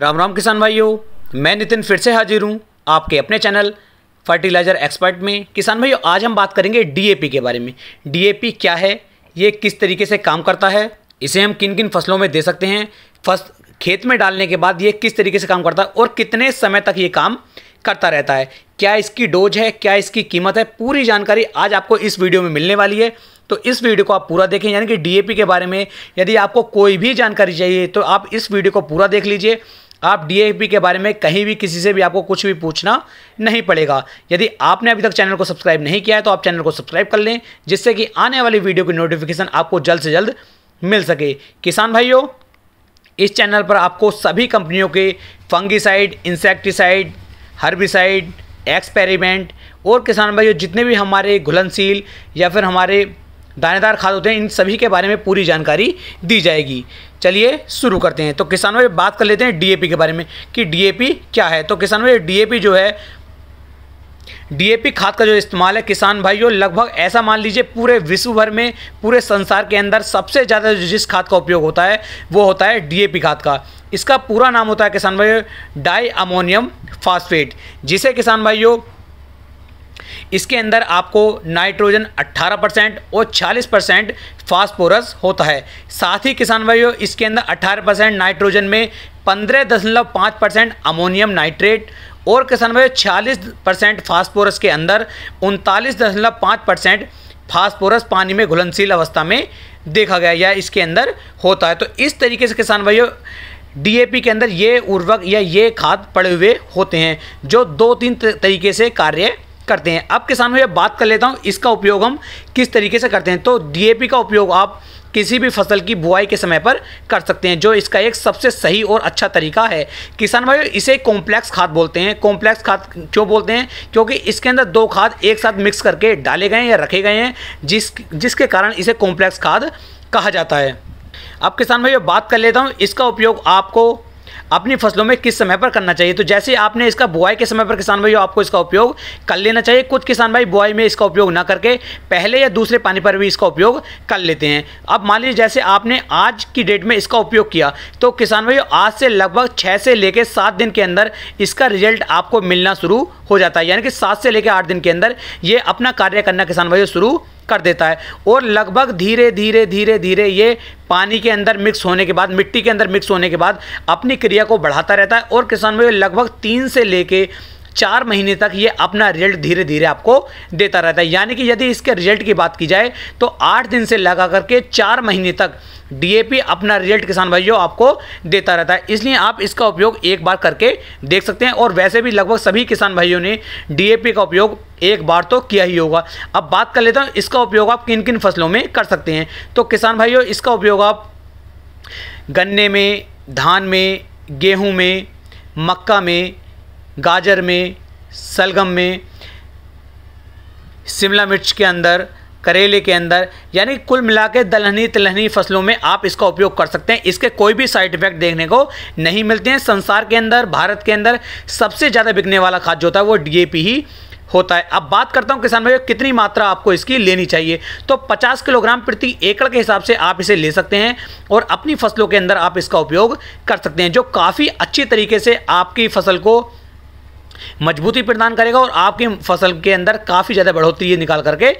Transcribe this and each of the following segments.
राम राम किसान भाइयों मैं नितिन फिर से हाजिर हूँ आपके अपने चैनल फर्टिलाइज़र एक्सपर्ट में किसान भाइयों आज हम बात करेंगे डीएपी के बारे में डीएपी क्या है ये किस तरीके से काम करता है इसे हम किन किन फसलों में दे सकते हैं फस खेत में डालने के बाद ये किस तरीके से काम करता है और कितने समय तक ये काम करता रहता है क्या इसकी डोज है क्या इसकी कीमत है पूरी जानकारी आज आपको इस वीडियो में मिलने वाली है तो इस वीडियो को आप पूरा देखें यानी कि डीएपी के बारे में यदि आपको कोई भी जानकारी चाहिए तो आप इस वीडियो को पूरा देख लीजिए आप डी के बारे में कहीं भी किसी से भी आपको कुछ भी पूछना नहीं पड़ेगा यदि आपने अभी तक चैनल को सब्सक्राइब नहीं किया है तो आप चैनल को सब्सक्राइब कर लें जिससे कि आने वाली वीडियो की नोटिफिकेशन आपको जल्द से जल्द मिल सके किसान भाइयों इस चैनल पर आपको सभी कंपनियों के फंगिसाइड इंसेक्टिसाइड हर्बिसाइड एक्सपेरिमेंट और किसान भाइयों जितने भी हमारे घुलनशील या फिर हमारे दानेदार खाद होते हैं इन सभी के बारे में पूरी जानकारी दी जाएगी चलिए शुरू करते हैं तो किसानों में बात कर लेते हैं डीएपी के बारे में कि डीएपी क्या है तो किसानों में डीएपी जो है डीएपी खाद का जो इस्तेमाल है किसान भाइयों लगभग ऐसा मान लीजिए पूरे विश्व भर में पूरे संसार के अंदर सबसे ज़्यादा जिस खाद का उपयोग होता है वो होता है डीएपी खाद का इसका पूरा नाम होता है किसान भाइयों डाई अमोनियम फास्फेट जिसे किसान भाइयों इसके अंदर आपको नाइट्रोजन 18 परसेंट और 40 परसेंट फास्फोरस होता है साथ ही किसान भाइयों इसके अंदर 18 परसेंट नाइट्रोजन में पंद्रह दशमलव पाँच परसेंट अमोनियम नाइट्रेट और किसान भाइयों छियालीस परसेंट फास्फोरस के अंदर उनतालीस दशमलव पाँच परसेंट फास्फोरस पानी में घुलनशील अवस्था में देखा गया या इसके अंदर होता है तो इस तरीके से किसान भाइयों डीएपी के अंदर ये उर्वरक या ये खाद पड़े हुए होते हैं जो दो तीन तरीके से कार्य करते हैं अब किसान मैं बात कर लेता हूँ इसका उपयोग हम किस तरीके से करते हैं तो डी का उपयोग आप किसी भी फसल की बुआई के समय पर कर सकते हैं जो इसका एक सबसे सही और अच्छा तरीका है किसान भाई इसे कॉम्प्लेक्स खाद बोलते हैं कॉम्प्लेक्स खाद क्यों बोलते हैं क्योंकि इसके अंदर दो खाद एक साथ मिक्स करके डाले गए हैं या रखे गए हैं जिस जिसके कारण इसे कॉम्प्लेक्स खाद कहा जाता है अब किसान भाई बात कर लेता हूँ इसका उपयोग आपको अपनी फसलों में किस समय पर करना चाहिए तो जैसे आपने इसका बुआई के समय पर किसान भाई आपको इसका उपयोग कर लेना चाहिए कुछ किसान भाई बुआई में इसका उपयोग ना करके पहले या दूसरे पानी पर भी इसका उपयोग कर लेते हैं अब मान लीजिए जैसे आपने आज की डेट में इसका उपयोग किया तो किसान भाई आज से लगभग छः से लेकर सात दिन के अंदर इसका रिजल्ट आपको मिलना शुरू हो जाता है यानी कि सात से लेकर आठ दिन के अंदर ये अपना कार्य करना किसान भाइयों शुरू कर देता है और लगभग धीरे धीरे धीरे धीरे ये पानी के अंदर मिक्स होने के बाद मिट्टी के अंदर मिक्स होने के बाद अपनी क्रिया को बढ़ाता रहता है और किसान में लगभग तीन से लेके चार महीने तक ये अपना रिजल्ट धीरे धीरे आपको देता रहता है यानी कि यदि इसके रिजल्ट की बात की जाए तो आठ दिन से लगा करके चार महीने तक डीएपी अपना रिजल्ट किसान भाइयों आपको देता रहता है इसलिए आप इसका उपयोग एक बार करके देख सकते हैं और वैसे भी लगभग सभी किसान भाइयों ने डीएपी का उपयोग एक बार तो किया ही होगा अब बात कर लेता हूँ इसका उपयोग आप किन किन फसलों में कर सकते हैं तो किसान भाइयों इसका उपयोग आप गन्ने में धान में गेहूँ में मक्का में गाजर में सलगम में शिमला मिर्च के अंदर करेले के अंदर यानी कुल मिला के दलहनी तिलहनी फसलों में आप इसका उपयोग कर सकते हैं इसके कोई भी साइड इफेक्ट देखने को नहीं मिलते हैं संसार के अंदर भारत के अंदर सबसे ज़्यादा बिकने वाला खाद जो होता है वो डीएपी ही होता है अब बात करता हूँ किसान भाई कितनी मात्रा आपको इसकी लेनी चाहिए तो पचास किलोग्राम प्रति एकड़ के हिसाब से आप इसे ले सकते हैं और अपनी फसलों के अंदर आप इसका उपयोग कर सकते हैं जो काफ़ी अच्छी तरीके से आपकी फसल को मजबूती प्रदान करेगा और आपकी फसल के अंदर काफ़ी ज़्यादा बढ़ोतरी ये निकाल करके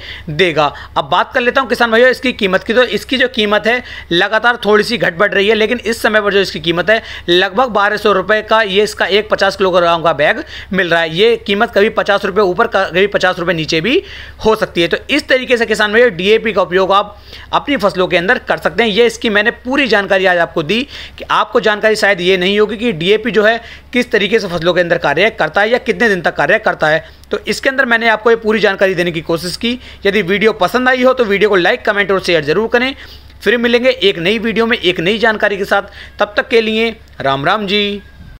देगा अब बात कर लेता हूँ किसान भाइयों इसकी कीमत की तो इसकी जो कीमत है लगातार थोड़ी सी घट बढ़ रही है लेकिन इस समय पर जो इसकी कीमत है लगभग बारह सौ रुपये का ये इसका एक पचास किलोग्राम का बैग मिल रहा है ये कीमत कभी पचास रुपये ऊपर कभी पचास रुपये नीचे भी हो सकती है तो इस तरीके से किसान भाइयों डी का उपयोग आप अपनी फसलों के अंदर कर सकते हैं ये इसकी मैंने पूरी जानकारी आज आपको दी कि आपको जानकारी शायद ये नहीं होगी कि डी जो है किस तरीके से फसलों के अंदर कार्य करता है या कितने दिन तक कार्य करता है तो इसके अंदर मैंने आपको ये पूरी जानकारी देने की कोशिश की यदि वीडियो पसंद आई हो तो वीडियो को लाइक कमेंट और शेयर जरूर करें फिर मिलेंगे एक नई वीडियो में एक नई जानकारी के साथ तब तक के लिए राम राम जी